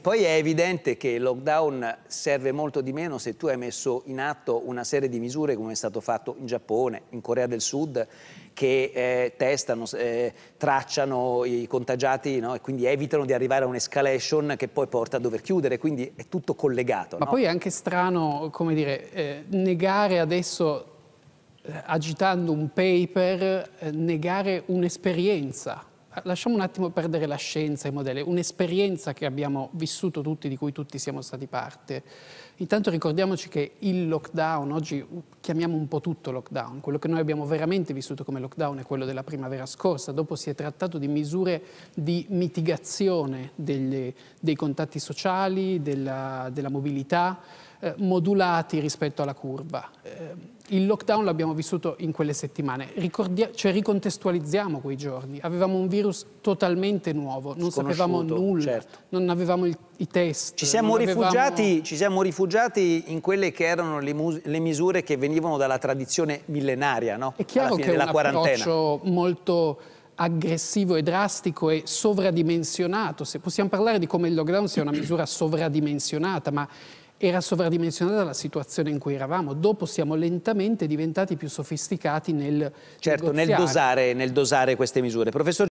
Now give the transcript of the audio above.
Poi è evidente che il lockdown serve molto di meno se tu hai messo in atto una serie di misure come è stato fatto in Giappone, in Corea del Sud, che eh, testano, eh, tracciano i contagiati no? e quindi evitano di arrivare a un'escalation che poi porta a dover chiudere, quindi è tutto collegato. Ma no? poi è anche strano, come dire, eh, negare adesso, eh, agitando un paper, eh, negare un'esperienza lasciamo un attimo perdere la scienza e i modelli, un'esperienza che abbiamo vissuto tutti, di cui tutti siamo stati parte. Intanto ricordiamoci che il lockdown, oggi chiamiamo un po' tutto lockdown, quello che noi abbiamo veramente vissuto come lockdown è quello della primavera scorsa, dopo si è trattato di misure di mitigazione delle, dei contatti sociali, della, della mobilità, eh, modulati rispetto alla curva. Eh, il lockdown l'abbiamo vissuto in quelle settimane, Ricordia cioè ricontestualizziamo quei giorni, avevamo un virus totalmente nuovo, non sapevamo nulla, certo. non avevamo il, i test. Ci siamo, rifugiati, avevamo... ci siamo, rifugiati, in quelle che erano le, le misure che venivano dalla tradizione millenaria, no? È chiaro che è un approccio molto aggressivo e drastico e sovradimensionato. Se possiamo parlare di come il lockdown sia una misura sovradimensionata, ma era sovradimensionata la situazione in cui eravamo. Dopo siamo lentamente diventati più sofisticati nel certo, nel dosare, nel dosare, queste misure. Professor